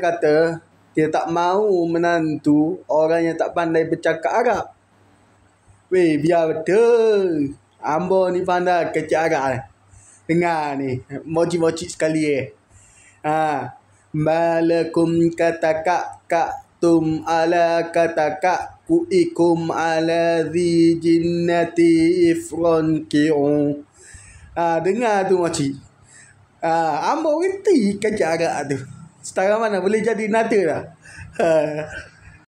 kata dia tak mau menantu orang yang tak pandai bercakap Arab. Weh, biar betul. Ambo ni pandai kecil Arab ni. Eh. Dengar ni. Moci-moci sekali eh. Ha. Malakum kata kak tum ala kata kak kuikum ala zi jinnati ifron ki'un. Ha, dengar tu moci. Ha, ambo kerti kecil Arab tu. Setara mana? Boleh jadi nata dah. Ha.